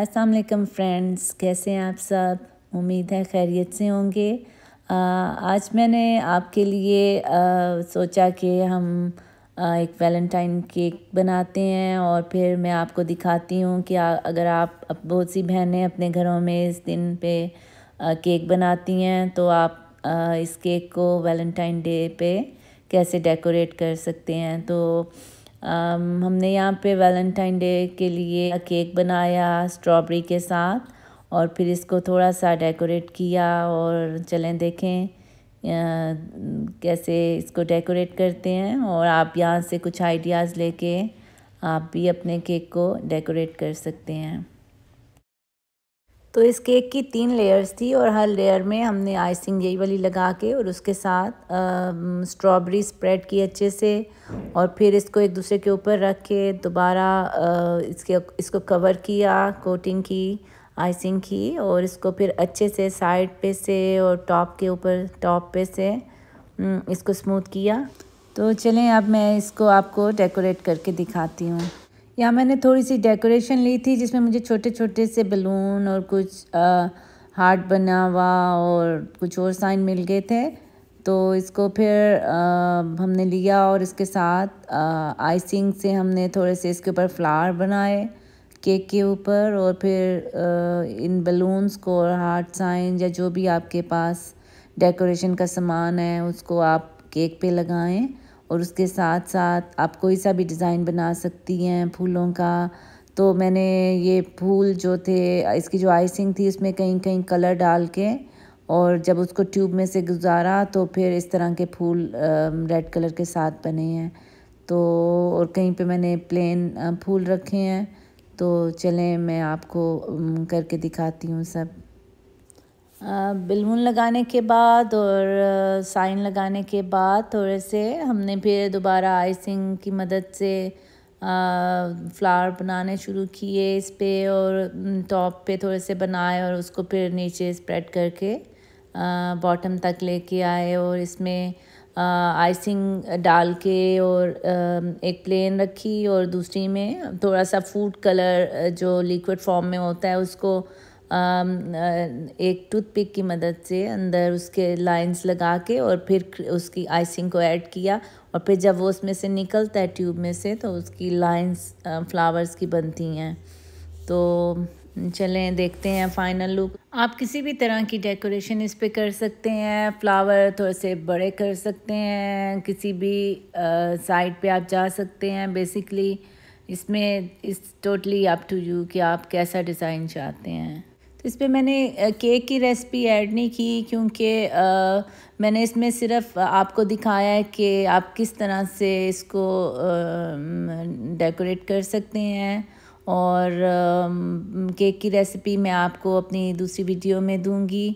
अस्सलाम वालेकुम फ्रेंड्स कैसे हैं आप सब उम्मीद है खैरियत से होंगे आज मैंने आपके लिए आ, सोचा कि हम आ, एक वैलेंटाइन केक बनाते हैं और फिर मैं आपको दिखाती हूँ कि आ, अगर आप बहुत सी बहनें अपने घरों में इस दिन पे आ, केक बनाती हैं तो आप आ, इस केक को वैलेंटाइन डे पे कैसे डेकोरेट कर सकते हैं तो हमने यहाँ पे वैलेंटाइन डे के लिए केक बनाया स्ट्रॉबेरी के साथ और फिर इसको थोड़ा सा डेकोरेट किया और चलें देखें कैसे इसको डेकोरेट करते हैं और आप यहाँ से कुछ आइडियाज़ लेके आप भी अपने केक को डेकोरेट कर सकते हैं तो इस केक की तीन लेयर्स थी और हर लेयर में हमने आइसिंग यही वाली लगा के और उसके साथ स्ट्रॉबेरी स्प्रेड की अच्छे से और फिर इसको एक दूसरे के ऊपर रख के दोबारा इसके इसको कवर किया कोटिंग की आइसिंग की और इसको फिर अच्छे से साइड पे से और टॉप के ऊपर टॉप पे से इसको स्मूथ किया तो चलें अब मैं इसको आपको डेकोरेट करके दिखाती हूँ यहाँ मैंने थोड़ी सी डेकोरेशन ली थी जिसमें मुझे छोटे छोटे से बलून और कुछ आ, हार्ट बना हुआ और कुछ और साइन मिल गए थे तो इसको फिर आ, हमने लिया और इसके साथ आ, आइसिंग से हमने थोड़े से इसके ऊपर फ्लावर बनाए केक के ऊपर और फिर आ, इन बलून्स को और हार्ट साइन या जो भी आपके पास डेकोरेशन का सामान है उसको आप केक पे लगाएं और उसके साथ साथ आप कोई सा भी डिज़ाइन बना सकती हैं फूलों का तो मैंने ये फूल जो थे इसकी जो आइसिंग थी उसमें कहीं कहीं कलर डाल के और जब उसको ट्यूब में से गुजारा तो फिर इस तरह के फूल रेड कलर के साथ बने हैं तो और कहीं पे मैंने प्लेन फूल रखे हैं तो चलें मैं आपको करके दिखाती हूँ सब बिलून लगाने के बाद और साइन लगाने के बाद थोड़े से हमने फिर दोबारा आइसिंग की मदद से फ्लावर बनाने शुरू किए इस पर और टॉप पे थोड़े से बनाए और उसको फिर नीचे स्प्रेड करके बॉटम तक लेके आए और इसमें आइसिंग डाल के और एक प्लेन रखी और दूसरी में थोड़ा सा फूड कलर जो लिक्विड फॉर्म में होता है उसको Um, uh, एक टूथपिक की मदद से अंदर उसके लाइंस लगा के और फिर उसकी आइसिंग को ऐड किया और फिर जब वो उसमें से निकलता है ट्यूब में से तो उसकी लाइंस फ्लावर्स uh, की बनती हैं तो चलें देखते हैं फाइनल लुक आप किसी भी तरह की डेकोरेशन इस पे कर सकते हैं फ्लावर थोड़े से बड़े कर सकते हैं किसी भी साइड uh, पे आप जा सकते हैं बेसिकली इसमें इस टोटली अप टू यू कि आप कैसा डिज़ाइन चाहते हैं तो इस पर मैंने केक की रेसिपी ऐड नहीं की क्योंकि मैंने इसमें सिर्फ आपको दिखाया है कि आप किस तरह से इसको डेकोरेट कर सकते हैं और केक की रेसिपी मैं आपको अपनी दूसरी वीडियो में दूंगी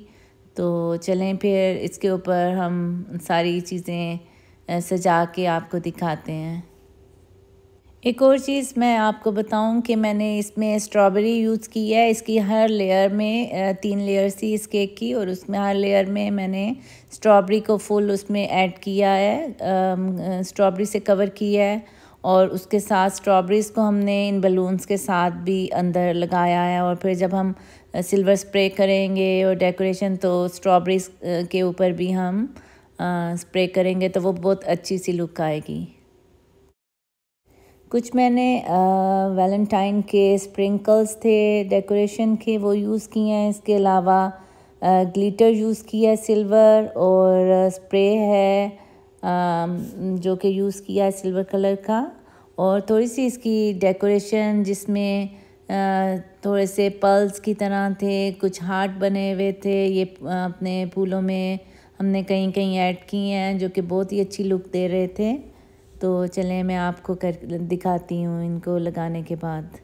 तो चलें फिर इसके ऊपर हम सारी चीज़ें सजा के आपको दिखाते हैं एक और चीज़ मैं आपको बताऊं कि मैंने इसमें स्ट्रॉबेरी यूज़ की है इसकी हर लेयर में तीन लेयर थी इस केक की और उसमें हर लेयर में मैंने स्ट्रॉबेरी को फुल उसमें ऐड किया है स्ट्रॉबेरी से कवर किया है और उसके साथ स्ट्रॉबेरीज़ को हमने इन बलून्स के साथ भी अंदर लगाया है और फिर जब हम सिल्वर स्प्रे करेंगे और डेकोरेशन तो स्ट्रॉबेरीज के ऊपर भी हम स्प्रे करेंगे तो वो बहुत अच्छी सी लुक आएगी कुछ मैंने वैलेंटाइन के स्प्रिंकल्स थे डेकोरेशन के वो यूज़ किए हैं इसके अलावा ग्लिटर यूज़ किया है सिल्वर और स्प्रे है जो कि यूज़ किया है सिल्वर कलर का और थोड़ी सी इसकी डेकोरेशन जिसमें थोड़े से पल्स की तरह थे कुछ हार्ट बने हुए थे ये अपने फूलों में हमने कहीं कहीं ऐड किए हैं जो कि बहुत ही अच्छी लुक दे रहे थे तो चलें मैं आपको कर दिखाती हूँ इनको लगाने के बाद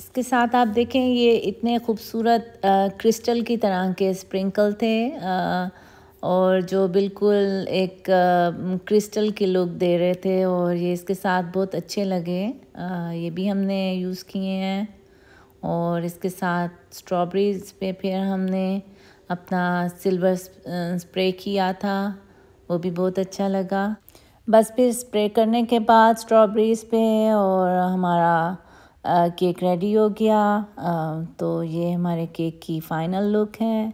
इसके साथ आप देखें ये इतने खूबसूरत क्रिस्टल की तरह के स्प्रिंकल थे आ, और जो बिल्कुल एक आ, क्रिस्टल की लुक दे रहे थे और ये इसके साथ बहुत अच्छे लगे आ, ये भी हमने यूज़ किए हैं और इसके साथ स्ट्रॉबेरीज पे फिर हमने अपना सिल्वर स्प्रे किया था वो भी बहुत अच्छा लगा बस फिर स्प्रे करने के बाद स्ट्रॉबेरीज पे और हमारा केक रेडी हो गया तो ये हमारे केक की फ़ाइनल लुक है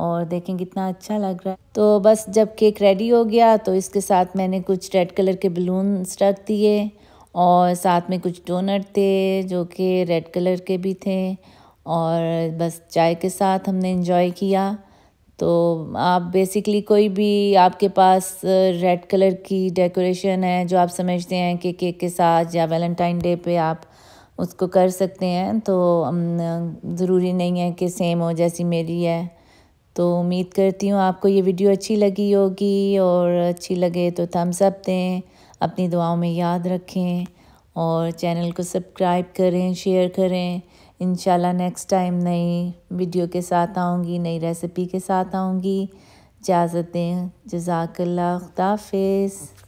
और देखें कितना अच्छा लग रहा है तो बस जब केक रेडी हो गया तो इसके साथ मैंने कुछ रेड कलर के बलून्स रख दिए और साथ में कुछ डोनट थे जो कि रेड कलर के भी थे और बस चाय के साथ हमने इन्जॉय किया तो आप बेसिकली कोई भी आपके पास रेड कलर की डेकोरेशन है जो आप समझते हैं कि केक के साथ या वैलेंटाइन डे पे आप उसको कर सकते हैं तो ज़रूरी नहीं है कि सेम हो जैसी मेरी है तो उम्मीद करती हूँ आपको ये वीडियो अच्छी लगी होगी और अच्छी लगे तो थम्स अप दें अपनी दुआओं में याद रखें और चैनल को सब्सक्राइब करें शेयर करें इन नेक्स्ट टाइम नई वीडियो के साथ आऊँगी नई रेसिपी के साथ आऊँगी इजाज़त दें जजाकल्ला खुदाफिज़